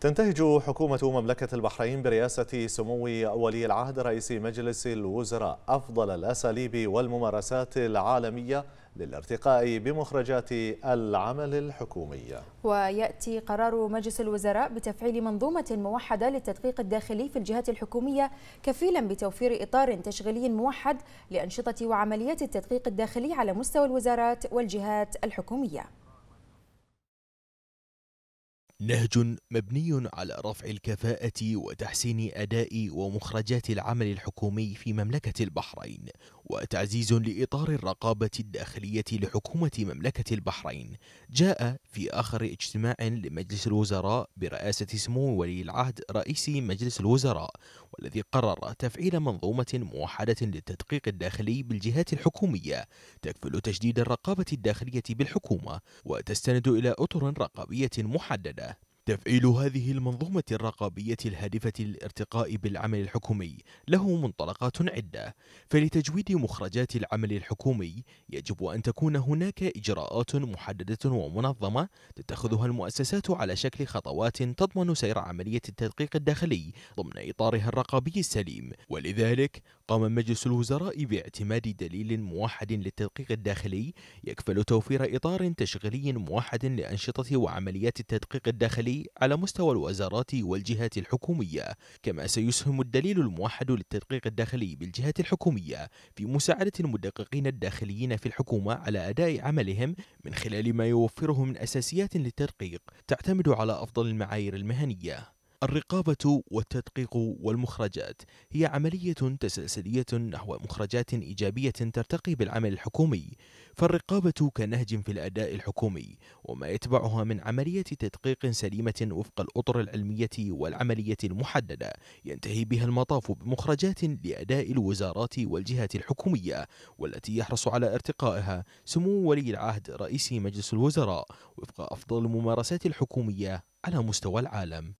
تنتهج حكومة مملكة البحرين برئاسة سمو ولي العهد رئيس مجلس الوزراء أفضل الأساليب والممارسات العالمية للارتقاء بمخرجات العمل الحكومي ويأتي قرار مجلس الوزراء بتفعيل منظومة موحدة للتدقيق الداخلي في الجهات الحكومية كفيلا بتوفير إطار تشغيلي موحد لأنشطة وعمليات التدقيق الداخلي على مستوى الوزارات والجهات الحكومية نهج مبني على رفع الكفاءة وتحسين أداء ومخرجات العمل الحكومي في مملكة البحرين وتعزيز لإطار الرقابة الداخلية لحكومة مملكة البحرين جاء في آخر اجتماع لمجلس الوزراء برئاسة سمو ولي العهد رئيس مجلس الوزراء والذي قرر تفعيل منظومة موحدة للتدقيق الداخلي بالجهات الحكومية تكفل تشديد الرقابة الداخلية بالحكومة وتستند إلى أطر رقابية محددة تفعيل هذه المنظومة الرقابية الهادفة للارتقاء بالعمل الحكومي له منطلقات عدة فلتجويد مخرجات العمل الحكومي يجب أن تكون هناك إجراءات محددة ومنظمة تتخذها المؤسسات على شكل خطوات تضمن سير عملية التدقيق الداخلي ضمن إطارها الرقابي السليم ولذلك قام مجلس الوزراء باعتماد دليل موحد للتدقيق الداخلي يكفل توفير إطار تشغيلي موحد لأنشطة وعمليات التدقيق الداخلي على مستوى الوزارات والجهات الحكومية كما سيسهم الدليل الموحد للتدقيق الداخلي بالجهات الحكومية في مساعدة المدققين الداخليين في الحكومة على أداء عملهم من خلال ما يوفره من أساسيات للتدقيق تعتمد على أفضل المعايير المهنية الرقابة والتدقيق والمخرجات هي عملية تسلسلية نحو مخرجات إيجابية ترتقي بالعمل الحكومي، فالرقابة كنهج في الأداء الحكومي، وما يتبعها من عملية تدقيق سليمة وفق الأطر العلمية والعملية المحددة، ينتهي بها المطاف بمخرجات لأداء الوزارات والجهات الحكومية، والتي يحرص على ارتقائها سمو ولي العهد رئيس مجلس الوزراء وفق أفضل الممارسات الحكومية على مستوى العالم